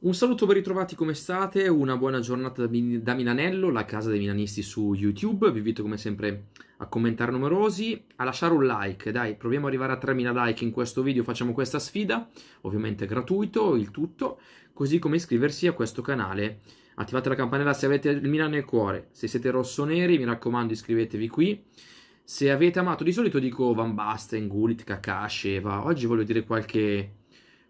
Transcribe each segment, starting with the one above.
Un saluto ben ritrovati come state, una buona giornata da, Min- da Milanello, la casa dei milanisti su YouTube, vi invito come sempre a commentare numerosi, a lasciare un like, dai proviamo ad arrivare a 3000 like in questo video, facciamo questa sfida, ovviamente gratuito il tutto, così come iscriversi a questo canale, attivate la campanella se avete il Milan nel cuore, se siete rossoneri mi raccomando iscrivetevi qui, se avete amato di solito dico Van Basten, Gullit, Kakashi, Eva, oggi voglio dire qualche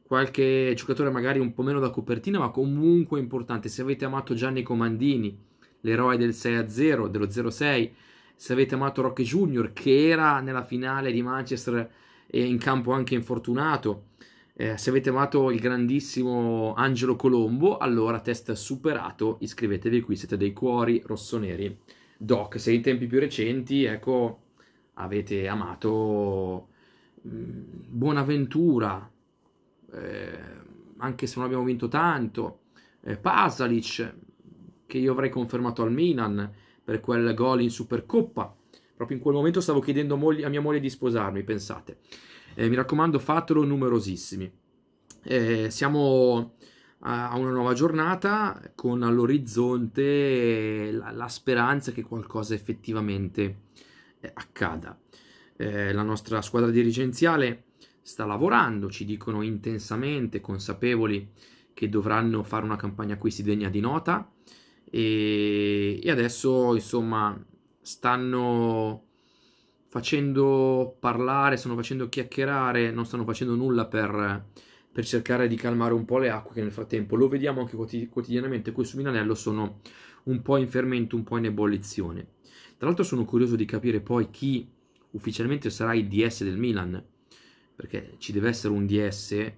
qualche giocatore magari un po' meno da copertina, ma comunque importante. Se avete amato Gianni Comandini, l'eroe del 6-0, dello 0-6, se avete amato Rocky Junior, che era nella finale di Manchester e in campo anche infortunato, eh, se avete amato il grandissimo Angelo Colombo, allora test superato, iscrivetevi qui, siete dei cuori rossoneri. Doc, se in tempi più recenti, ecco, avete amato mm, Buonaventura, eh, anche se non abbiamo vinto tanto, eh, Pasalic, che io avrei confermato al Milan per quel gol in Supercoppa. Proprio in quel momento stavo chiedendo a mia moglie di sposarmi, pensate. Eh, mi raccomando, fatelo numerosissimi. Eh, siamo a una nuova giornata con all'orizzonte la, la speranza che qualcosa effettivamente eh, accada. Eh, la nostra squadra dirigenziale sta lavorando, ci dicono intensamente, consapevoli che dovranno fare una campagna acquisti degna di nota e, e adesso insomma stanno facendo parlare, stanno facendo chiacchierare, non stanno facendo nulla per, per, cercare di calmare un po' le acque che nel frattempo, lo vediamo anche quotidianamente, qui su Milanello sono un po' in fermento, un po' in ebollizione. Tra l'altro sono curioso di capire poi chi ufficialmente sarà il DS del Milan, perché ci deve essere un DS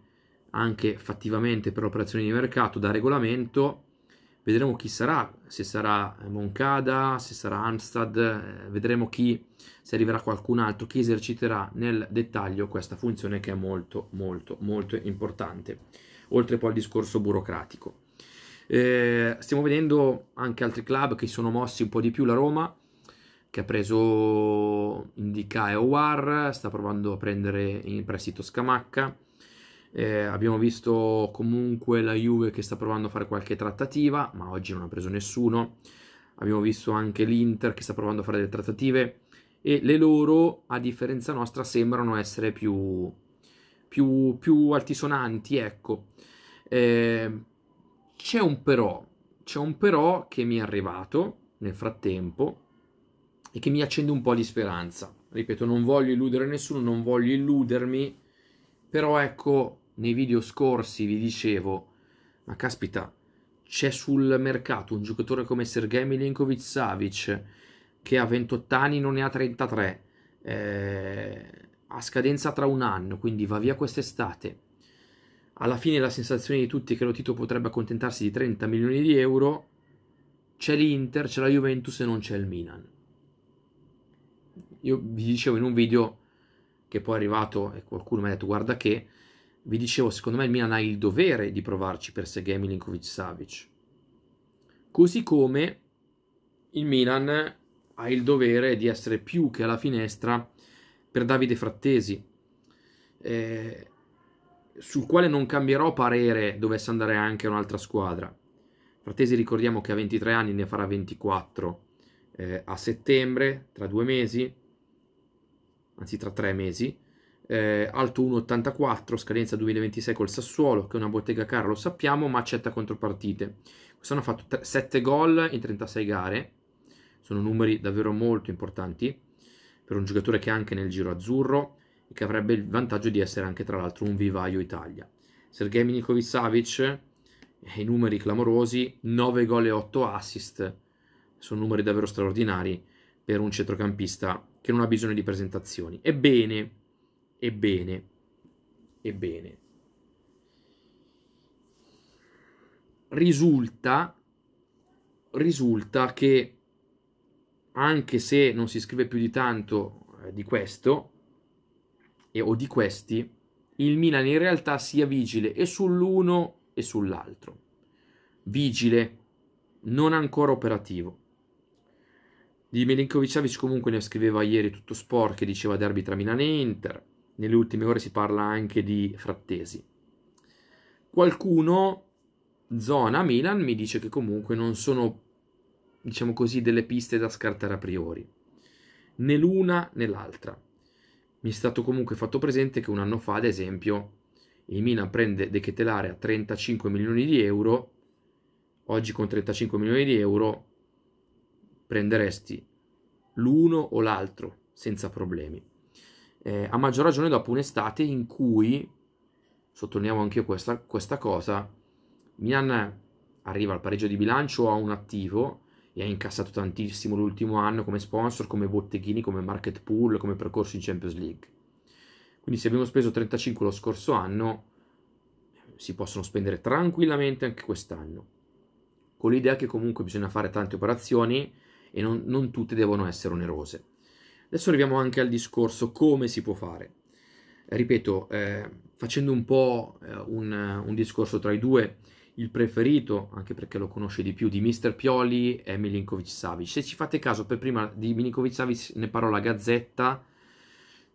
anche fattivamente per operazioni di mercato da regolamento. Vedremo chi sarà, se sarà Moncada, se sarà Amstad, eh, vedremo chi, se arriverà qualcun altro, chi eserciterà nel dettaglio questa funzione che è molto molto molto importante, oltre poi al discorso burocratico. Eh, stiamo vedendo anche altri club che sono mossi un po' di più, la Roma che ha preso Indica e Owar, sta provando a prendere in prestito Scamacca. Eh, abbiamo visto comunque la Juve che sta provando a fare qualche trattativa, ma oggi non ha preso nessuno. Abbiamo visto anche l'Inter che sta provando a fare delle trattative e le loro, a differenza nostra, sembrano essere più, più, più altisonanti. Ecco, eh, c'è un però, c'è un però che mi è arrivato nel frattempo e che mi accende un po' di speranza. Ripeto, non voglio illudere nessuno, non voglio illudermi, però ecco, nei video scorsi vi dicevo, ma caspita, c'è sul mercato un giocatore come Sergei Milinkovic Savic che ha 28 anni non ne ha 33, eh, a scadenza tra un anno, quindi va via quest'estate. Alla fine la sensazione di tutti è che lo Tito potrebbe accontentarsi di 30 milioni di euro. C'è l'Inter, c'è la Juventus e non c'è il Milan. Io vi dicevo in un video che poi è arrivato e qualcuno mi ha detto guarda che, vi dicevo secondo me il Milan ha il dovere di provarci per Sergei Milinkovic-Savic. Così come il Milan ha il dovere di essere più che alla finestra per Davide Frattesi, eh, sul quale non cambierò parere dovesse andare anche un'altra squadra. Frattesi ricordiamo che a 23 anni, ne farà 24 eh, a settembre, tra due mesi anzi tra tre mesi, eh, alto 1,84, scadenza 2026 col Sassuolo, che è una bottega cara, lo sappiamo, ma accetta contropartite. Quest'anno ha fatto t- 7 gol in 36 gare, sono numeri davvero molto importanti per un giocatore che è anche nel giro azzurro e che avrebbe il vantaggio di essere anche tra l'altro un vivaio Italia. Sergei Milinkovic-Savic, eh, i numeri clamorosi, 9 gol e 8 assist, sono numeri davvero straordinari per un centrocampista che non ha bisogno di presentazioni. Ebbene, ebbene, ebbene, risulta, risulta che anche se non si scrive più di tanto eh, di questo e, o di questi, il Milan in realtà sia vigile e sull'uno e sull'altro. Vigile, non ancora operativo. Di Milinkovic-Savic comunque ne scriveva ieri tutto sport che diceva derby tra Milan e Inter. Nelle ultime ore si parla anche di Frattesi. Qualcuno, zona Milan, mi dice che comunque non sono, diciamo così, delle piste da scartare a priori. Né l'una né l'altra. Mi è stato comunque fatto presente che un anno fa, ad esempio, il Milan prende De Chetelare a 35 milioni di euro. Oggi con 35 milioni di euro prenderesti l'uno o l'altro senza problemi. Eh, a maggior ragione dopo un'estate in cui, sottolineiamo anche io questa, questa cosa, Milan arriva al pareggio di bilancio, ha un attivo e ha incassato tantissimo l'ultimo anno come sponsor, come botteghini, come market pool, come percorso in Champions League. Quindi se abbiamo speso 35 lo scorso anno, si possono spendere tranquillamente anche quest'anno, con l'idea che comunque bisogna fare tante operazioni, e non, non tutte devono essere onerose. Adesso arriviamo anche al discorso come si può fare. Ripeto, eh, facendo un po' eh, un, un, discorso tra i due, il preferito, anche perché lo conosce di più, di Mister Pioli è Milinkovic Savic. Se ci fate caso, per prima di Milinkovic Savic ne parlò la Gazzetta,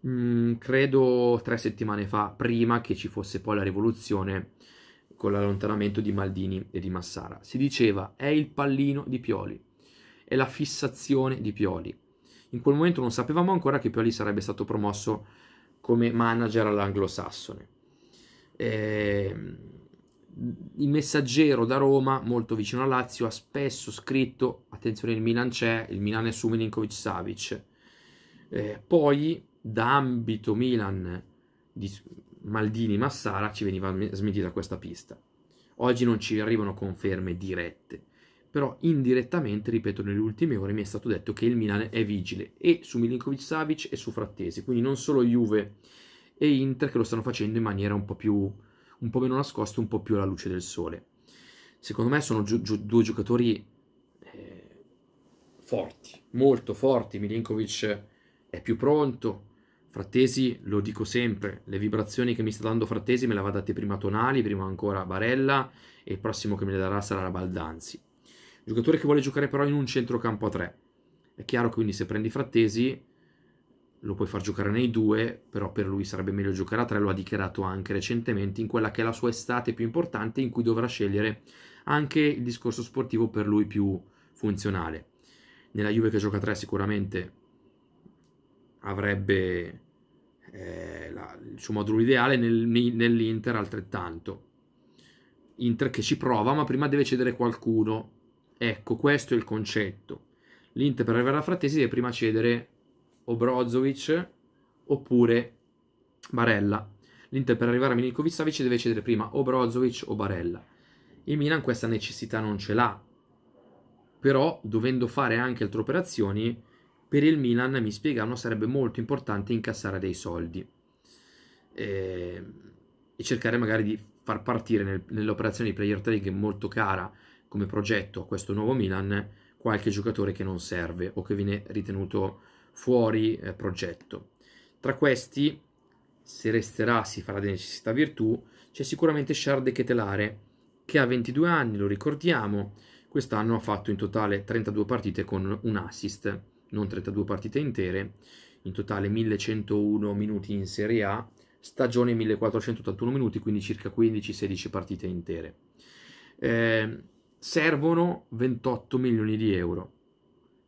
mh, mm, credo tre settimane fa, prima che ci fosse poi la rivoluzione con l'allontanamento di Maldini e di Massara. Si diceva è il pallino di Pioli e la fissazione di Pioli. In quel momento non sapevamo ancora che Pioli sarebbe stato promosso come manager all'anglosassone. Eh, il messaggero da Roma, molto vicino a Lazio, ha spesso scritto: Attenzione, il Milan c'è, il Milan è su Milinkovic Savic. Eh, poi, da ambito Milan di Maldini-Massara, ci veniva smentita questa pista. Oggi non ci arrivano conferme dirette però indirettamente, ripeto, nelle ultime ore mi è stato detto che il Milan è vigile e su Milinkovic Savic e su Frattesi, quindi non solo Juve e Inter che lo stanno facendo in maniera un po, più, un po meno nascosta, un po' più alla luce del sole. Secondo me sono gi- gi- due giocatori eh, forti, molto forti, Milinkovic è più pronto, Frattesi, lo dico sempre, le vibrazioni che mi sta dando Frattesi me le aveva date prima Tonali, prima ancora Barella e il prossimo che me le darà sarà Baldanzi. Giocatore che vuole giocare però in un centrocampo a 3. È chiaro quindi se prendi Frattesi lo puoi far giocare nei due, però per lui sarebbe meglio giocare a tre, lo ha dichiarato anche recentemente in quella che è la sua estate più importante in cui dovrà scegliere anche il discorso sportivo per lui più funzionale. Nella Juve che gioca a tre sicuramente avrebbe eh, la, il suo modulo ideale, nel, nell'Inter altrettanto. Inter che ci prova, ma prima deve cedere qualcuno Ecco, questo è il concetto. L'Inter per arrivare alla Frattesi deve prima cedere o Brozovic oppure Barella. L'Inter per arrivare a Milinkovic Savic deve cedere prima o Brozovic o Barella. Il Milan questa necessità non ce l'ha. Però, dovendo fare anche altre operazioni, per il Milan, mi spiegano, sarebbe molto importante incassare dei soldi. E, ehm, e cercare magari di far partire nel, nell'operazione di player trading molto cara come progetto a questo nuovo Milan qualche giocatore che non serve o che viene ritenuto fuori eh, progetto. Tra questi, se resterà, si farà di necessità virtù, c'è sicuramente Shard Ketelare, che ha 22 anni, lo ricordiamo, quest'anno ha fatto in totale 32 partite con un assist, non 32 partite intere, in totale 1101 minuti in Serie A, stagione 1481 minuti, quindi circa 15-16 partite intere. Eh, servono 28 milioni di euro.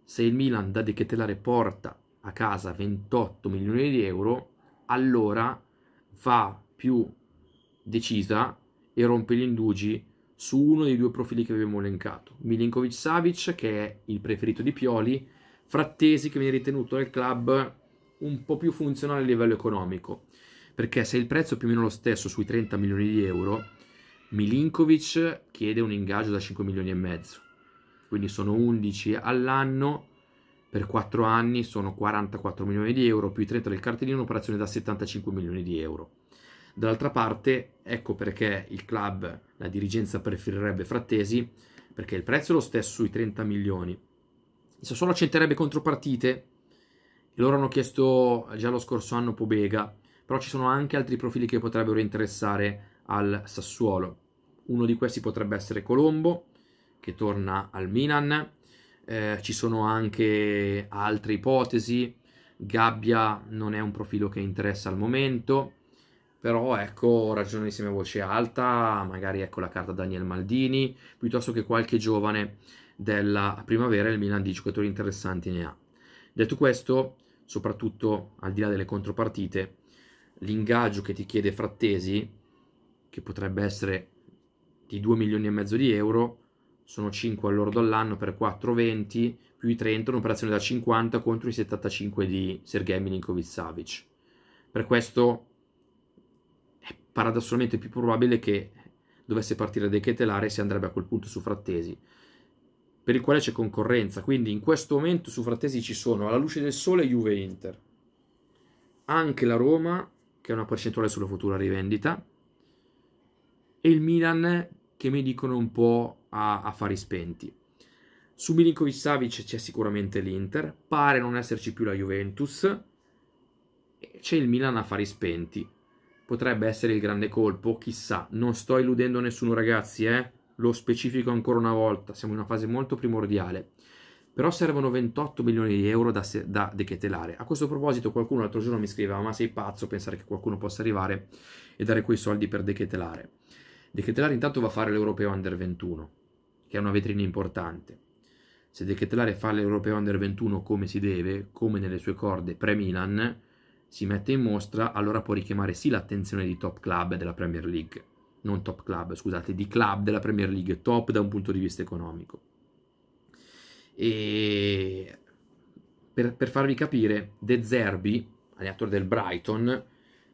Se il Milan da Decatelare porta a casa 28 milioni di euro, allora va più decisa e rompe gli indugi su uno dei due profili che abbiamo elencato. Milinkovic Savic, che è il preferito di Pioli, Frattesi, che viene ritenuto nel club un po' più funzionale a livello economico. Perché se il prezzo è più o meno lo stesso sui 30 milioni di euro, Milinkovic chiede un ingaggio da 5 milioni e mezzo, quindi sono 11 all'anno per 4 anni, sono 44 milioni di euro più i 30 del cartellino, un'operazione da 75 milioni di euro. Dall'altra parte, ecco perché il club, la dirigenza preferirebbe Frattesi, perché il prezzo è lo stesso sui 30 milioni. Il Sassuolo accetterebbe contropartite, loro hanno chiesto già lo scorso anno Pobega, però ci sono anche altri profili che potrebbero interessare al Sassuolo. Uno di questi potrebbe essere Colombo, che torna al Milan. Eh, ci sono anche altre ipotesi. Gabbia non è un profilo che interessa al momento, però ecco, ragiono insieme a voce alta, magari ecco la carta Daniel Maldini, piuttosto che qualche giovane della primavera, il Milan di giocatori interessanti ne ha. Detto questo, soprattutto al di là delle contropartite, l'ingaggio che ti chiede Frattesi che potrebbe essere di 2 milioni e mezzo di euro, sono 5 all'ordo all'anno per 4,20 più i 30, un'operazione da 50 contro i 75 di Sergei Milinkovic-Savic. Per questo è paradossalmente più probabile che dovesse partire De Ketelare si andrebbe a quel punto su Frattesi, per il quale c'è concorrenza. Quindi in questo momento su Frattesi ci sono alla luce del sole Juve-Inter, anche la Roma, che ha una percentuale sulla futura rivendita, e il Milan che mi dicono un po' a, a fari spenti. Su Milinkovic Savic c'è sicuramente l'Inter, pare non esserci più la Juventus, c'è il Milan a fari spenti. Potrebbe essere il grande colpo, chissà, non sto illudendo nessuno ragazzi, eh? lo specifico ancora una volta, siamo in una fase molto primordiale. Però servono 28 milioni di euro da, se- da dechetelare. A questo proposito qualcuno l'altro giorno mi scriveva ma sei pazzo pensare che qualcuno possa arrivare e dare quei soldi per dechetelare. De Ketelare intanto va a fare l'Europeo Under 21, che è una vetrina importante. Se De Ketelare fa l'Europeo Under 21 come si deve, come nelle sue corde pre-Milan, si mette in mostra, allora può richiamare sì l'attenzione di top club della Premier League, non top club, scusate, di club della Premier League, top da un punto di vista economico. E per, per farvi capire, De Zerbi, allenatore del Brighton,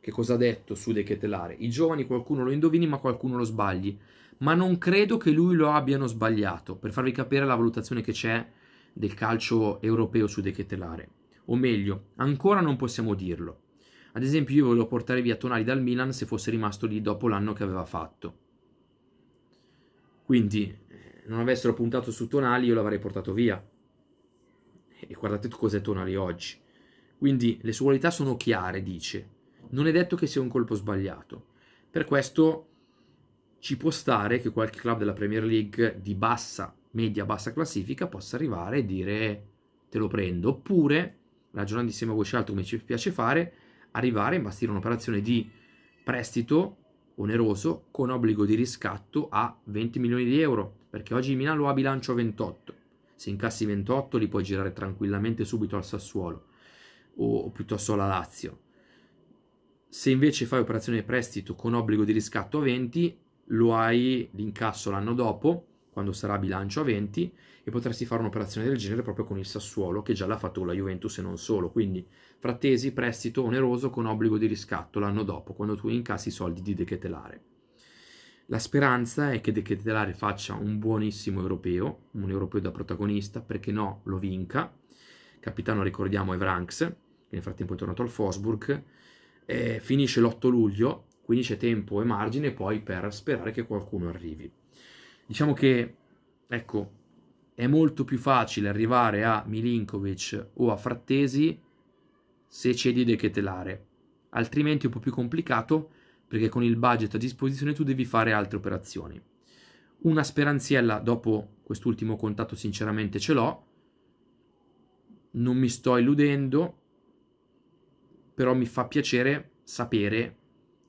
che cosa ha detto su De Ketelare. I giovani qualcuno lo indovini, ma qualcuno lo sbagli. Ma non credo che lui lo abbiano sbagliato, per farvi capire la valutazione che c'è del calcio europeo su De Ketelare. O meglio, ancora non possiamo dirlo. Ad esempio, io volevo portare via Tonali dal Milan se fosse rimasto lì dopo l'anno che aveva fatto. Quindi, eh, non avessero puntato su Tonali, io l'avrei portato via. E guardate cos'è Tonali oggi. Quindi, le sue qualità sono chiare, dice non è detto che sia un colpo sbagliato. Per questo ci può stare che qualche club della Premier League di bassa, media, bassa classifica possa arrivare e dire te lo prendo, oppure, ragionando insieme a voce alta come ci piace fare, arrivare e imbastire un'operazione di prestito oneroso con obbligo di riscatto a 20 milioni di euro, perché oggi Milan lo ha bilancio a 28. Se incassi 28 li puoi girare tranquillamente subito al Sassuolo o piuttosto alla Lazio se invece fai operazione di prestito con obbligo di riscatto a 20, lo hai l'incasso l'anno dopo, quando sarà bilancio a 20, e potresti fare un'operazione del genere proprio con il Sassuolo, che già l'ha fatto con la Juventus e non solo. Quindi, frattesi, prestito oneroso con obbligo di riscatto l'anno dopo, quando tu incassi i soldi di Dechetelare. La speranza è che De faccia un buonissimo europeo, un europeo da protagonista, perché no, lo vinca. Capitano, ricordiamo, è Vranks, che nel frattempo è tornato al Fosburg, eh, finisce l'8 luglio, quindi c'è tempo e margine poi per sperare che qualcuno arrivi. Diciamo che, ecco, è molto più facile arrivare a Milinkovic o a Frattesi se cedi De Chetelare, altrimenti è un po' più complicato perché con il budget a disposizione tu devi fare altre operazioni. Una speranziella dopo quest'ultimo contatto sinceramente ce l'ho, non mi sto illudendo, però mi fa piacere sapere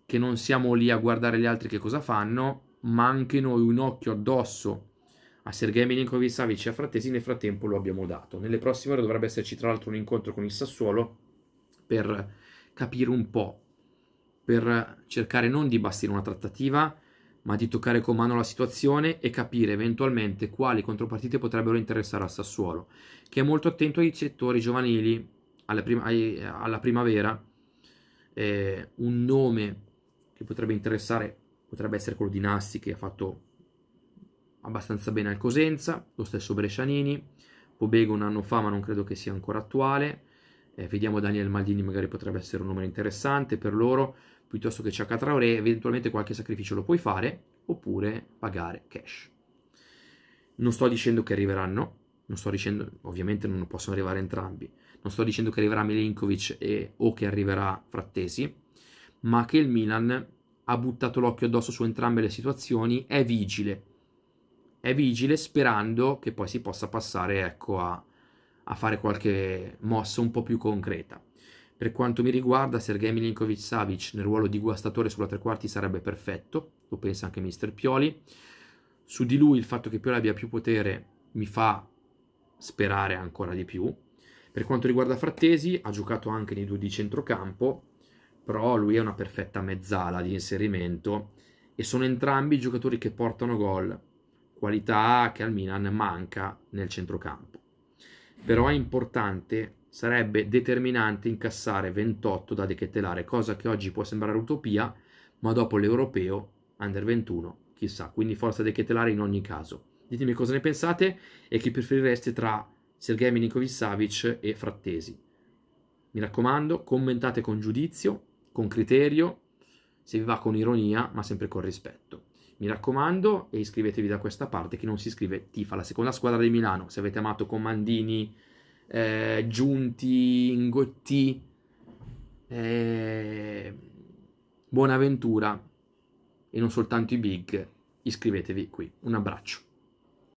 che non siamo lì a guardare gli altri che cosa fanno, ma anche noi un occhio addosso a Sergei Milinkovic Savic e a Frattesi nel frattempo lo abbiamo dato. Nelle prossime ore dovrebbe esserci tra l'altro un incontro con il Sassuolo per capire un po', per cercare non di bastire una trattativa, ma di toccare con mano la situazione e capire eventualmente quali contropartite potrebbero interessare al Sassuolo, che è molto attento ai settori giovanili, alla, prim- ai, alla primavera eh, un nome che potrebbe interessare potrebbe essere quello di Nasti che ha fatto abbastanza bene al Cosenza, lo stesso Brescianini, Pobego un anno fa ma non credo che sia ancora attuale, eh, vediamo Daniel Maldini magari potrebbe essere un numero interessante per loro, piuttosto che Ciacca Traoré, eventualmente qualche sacrificio lo puoi fare oppure pagare cash. Non sto dicendo che arriveranno, non sto dicendo, ovviamente non possono arrivare entrambi. Non sto dicendo che arriverà Milinkovic e, o che arriverà Frattesi, ma che il Milan ha buttato l'occhio addosso su entrambe le situazioni, è vigile. È vigile sperando che poi si possa passare ecco, a, a fare qualche mossa un po' più concreta. Per quanto mi riguarda, Sergei Milinkovic Savic nel ruolo di guastatore sulla tre quarti sarebbe perfetto, lo pensa anche mister Pioli. Su di lui il fatto che Pioli abbia più potere mi fa sperare ancora di più. Per quanto riguarda Frattesi, ha giocato anche nei due di centrocampo, però lui è una perfetta mezzala di inserimento e sono entrambi giocatori che portano gol, qualità che al Milan manca nel centrocampo. Però è importante, sarebbe determinante incassare 28 da dechettelare, cosa che oggi può sembrare utopia, ma dopo l'europeo, under 21, chissà, quindi forza dechettelare in ogni caso. Ditemi cosa ne pensate e chi preferireste tra Sergei Milinkovic Savic e Frattesi. Mi raccomando, commentate con giudizio, con criterio, se vi va con ironia, ma sempre con rispetto. Mi raccomando e iscrivetevi da questa parte. Chi non si iscrive tifa la seconda squadra di Milano. Se avete amato Comandini, eh, Giunti, Ingotti, eh, Buonaventura e non soltanto i big, iscrivetevi qui. Un abbraccio.